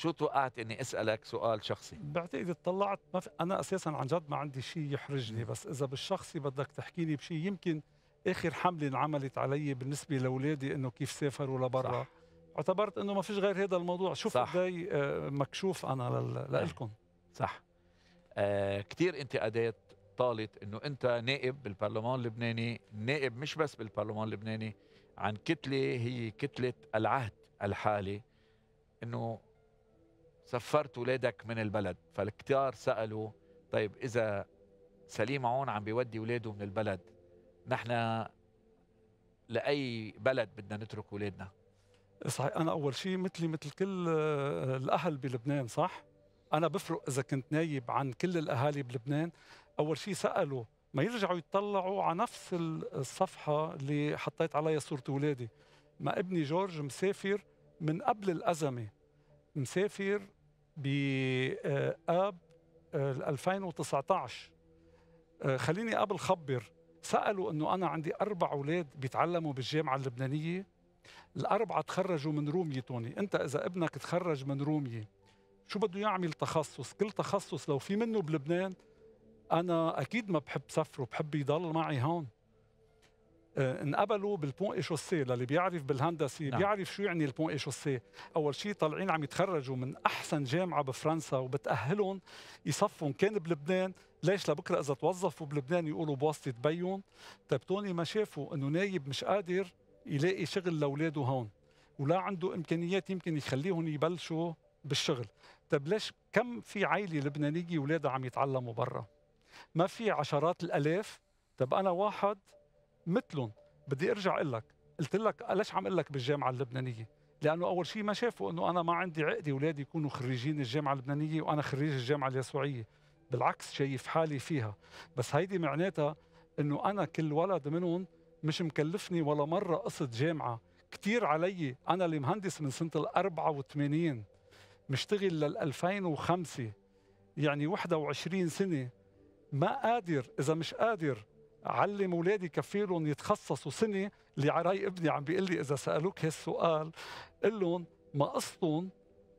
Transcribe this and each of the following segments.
شو توقعت اني اسالك سؤال شخصي؟ بعتقد اطلعت ما في انا اساسا عن جد ما عندي شيء يحرجني بس اذا بالشخصي بدك تحكي لي بشيء يمكن اخر حمله انعملت علي بالنسبه لاولادي انه كيف سافروا لبرا اعتبرت انه ما فيش غير هذا الموضوع شوف قد آه، مكشوف انا نعم. لكم صح آه كثير انتقادات طالت انه انت نائب بالبرلمان اللبناني نائب مش بس بالبرلمان اللبناني عن كتله هي كتله العهد الحالي انه سفرت ولادك من البلد فالكتار سألوا طيب إذا سليم عون عم بيودي ولاده من البلد نحن لأي بلد بدنا نترك ولادنا صحيح أنا أول شيء مثلي مثل كل آه، الأهل بلبنان صح؟ أنا بفرق إذا كنت نايب عن كل الأهالي بلبنان أول شيء سألوا ما يرجعوا يطلعوا على نفس الصفحة اللي حطيت عليها صورة أولادي ما ابني جورج مسافر من قبل الأزمة مسافر بآب آه، 2019 آه، آه، خليني قبل خبر سألوا أنه أنا عندي أربع أولاد بيتعلموا بالجامعة اللبنانية الأربعة تخرجوا من رومية توني أنت إذا ابنك تخرج من رومية شو بده يعمل تخصص كل تخصص لو في منه بلبنان أنا أكيد ما بحب سفره بحب يضل معي هون آه، انقبلوا بالبون اي شوسي للي بيعرف بالهندسه نعم. بيعرف شو يعني البون اي شوسي اول شيء طالعين عم يتخرجوا من احسن جامعه بفرنسا وبتاهلهم يصفون كان بلبنان ليش لبكره اذا توظفوا بلبنان يقولوا بواسطه بيون طيب توني ما شافوا انه نايب مش قادر يلاقي شغل لاولاده هون ولا عنده امكانيات يمكن يخليهم يبلشوا بالشغل طيب ليش كم في عائله لبنانيه اولادها عم يتعلموا برا ما في عشرات الالاف طب انا واحد مثلهم بدي ارجع اقول لك قلت لك ليش عم اقول لك بالجامعه اللبنانيه لانه اول شيء ما شافوا انه انا ما عندي عقده اولادي يكونوا خريجين الجامعه اللبنانيه وانا خريج الجامعه اليسوعيه بالعكس شايف حالي فيها بس هيدي معناتها انه انا كل ولد منهم مش مكلفني ولا مره قصد جامعه كثير علي انا اللي مهندس من سنه ال 84 مشتغل لل 2005 يعني 21 سنه ما قادر اذا مش قادر علم اولادي كفيلهم يتخصصوا سنه لعراي ابني عم بيقول لي اذا سالوك هالسؤال قل لهم ما قصتهم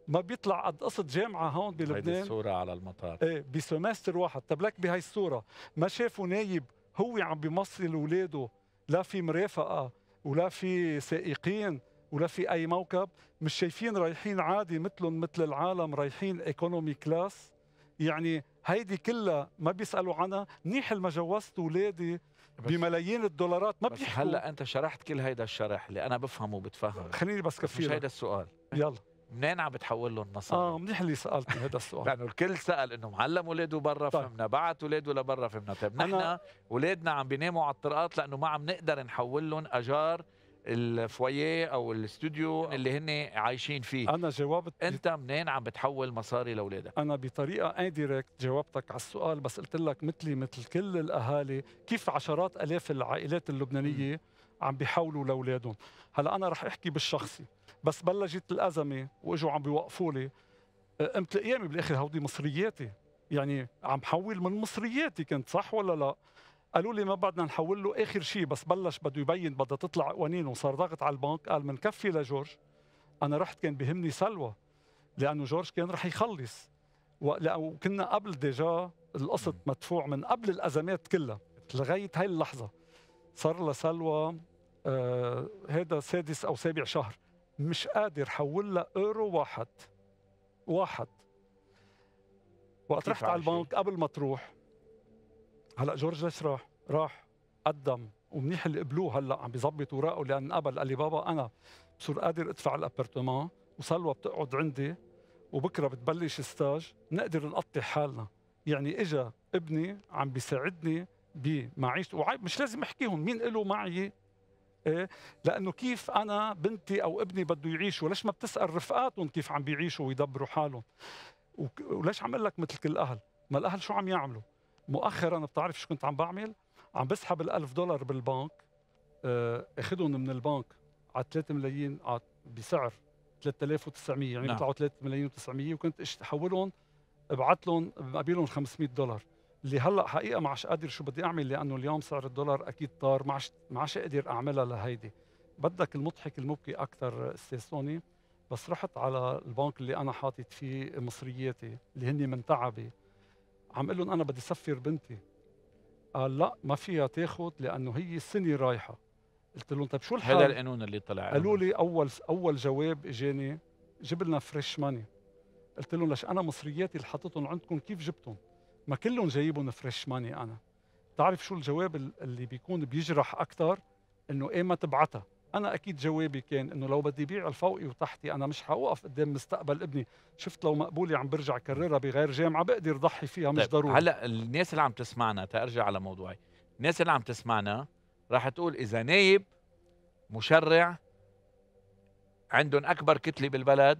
ما بيطلع قد قصة جامعة هون بلبنان هيدي الصورة على المطار ايه بسمستر واحد طب لك بهي الصورة ما شافوا نايب هو عم بيمثل اولاده لا في مرافقة ولا في سائقين ولا في اي موكب مش شايفين رايحين عادي مثلهم مثل العالم رايحين ايكونومي كلاس يعني هيدي كلها ما بيسالوا عنها منيح لما جوزت اولادي بملايين الدولارات ما بيحكوا هلا انت شرحت كل هيدا الشرح اللي انا بفهمه وبتفهم خليني بس كفيلك مش هيدا السؤال يلا منين عم بتحول لهم مصاري؟ اه منيح اللي سالته هذا السؤال لانه الكل سال انه معلم اولاده برا طيب. فهمنا، بعت اولاده لبرا فهمنا، طيب نحن اولادنا عم بيناموا على الطرقات لانه ما عم نقدر نحول لهم اجار الفويه او الاستوديو نعم. اللي هن عايشين فيه انا جاوبت انت منين عم بتحول مصاري لاولادك انا بطريقه انديركت جاوبتك على السؤال بس قلت لك مثلي مثل كل الاهالي كيف عشرات الاف العائلات اللبنانيه م. عم بيحولوا لاولادهم هلا انا رح احكي بالشخصي بس بلجت الازمه واجوا عم بيوقفوا لي قمت أه، ايامي بالاخر هودي مصرياتي يعني عم حول من مصرياتي كنت صح ولا لا قالوا لي ما بدنا نحول له اخر شيء بس بلش بده يبين بدها تطلع قوانين وصار ضغط على البنك قال منكفي لجورج انا رحت كان بهمني سلوى لانه جورج كان رح يخلص وكنا قبل ديجا القسط مدفوع من قبل الازمات كلها لغايه هاي اللحظه صار لسلوى آه سادس او سابع شهر مش قادر حول لها اورو واحد واحد وقت رحت على البنك قبل ما تروح هلا جورج ليش راح؟ راح قدم ومنيح اللي قبلوه هلا عم بيظبط اوراقه لان قبل قال لي بابا انا بصير قادر ادفع الابارتمان وصلوى بتقعد عندي وبكره بتبلش ستاج نقدر نقطع حالنا يعني اجا ابني عم بيساعدني بمعيشته وعيب مش لازم احكيهم مين له معي إيه؟ لانه كيف انا بنتي او ابني بده يعيش وليش ما بتسال رفقاتهم كيف عم بيعيشوا ويدبروا حالهم وليش عم اقول لك مثل كل الاهل ما الاهل شو عم يعملوا مؤخرا بتعرف شو كنت عم بعمل؟ عم بسحب ال1000 دولار بالبنك آه، اخذهم من البنك على 3 ملايين بسعر 3900 يعني نعم. بيطلعوا 3 ملايين و900 وكنت احولهم ابعث لهم بقابلهم 500 دولار اللي هلا حقيقه ما عادش قادر شو بدي اعمل لانه اليوم سعر الدولار اكيد طار ما عادش ما عادش اقدر اعملها لهيدي بدك المضحك المبكي اكثر استاذ سوني بس رحت على البنك اللي انا حاطط فيه مصرياتي اللي هن من تعبي عم قول لهم انا بدي سفر بنتي قال لا ما فيها تاخذ لانه هي السنه رايحه قلت لهم طيب شو الحال هذا القانون اللي طلع قالوا لي اول اول جواب اجاني جيب لنا فريش ماني قلت لهم ليش انا مصرياتي اللي حطيتهم عندكم كيف جبتهم ما كلهم جايبهم فريش ماني انا بتعرف شو الجواب اللي بيكون بيجرح اكثر انه ايه ما تبعتها انا اكيد جوابي كان انه لو بدي بيع الفوقي وتحتي انا مش حوقف قدام مستقبل ابني شفت لو مقبوله عم برجع كررها بغير جامعه بقدر ضحي فيها مش طيب ضروري هلا الناس اللي عم تسمعنا تارجع على موضوعي الناس اللي عم تسمعنا راح تقول اذا نايب مشرع عندهم اكبر كتله بالبلد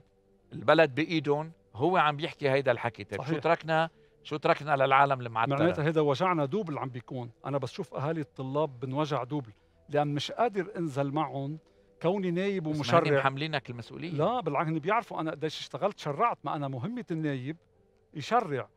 البلد بايدهم هو عم بيحكي هيدا الحكي طيب شو تركنا شو تركنا للعالم المعترة معناتها هيدا وجعنا دوبل عم بيكون انا بس شوف اهالي الطلاب بنوجع دوبل لان مش قادر انزل معهم كوني نايب ومشرع حاملينك المسؤوليه لا بالعكس بيعرفوا انا قديش اشتغلت شرعت ما انا مهمه النايب يشرع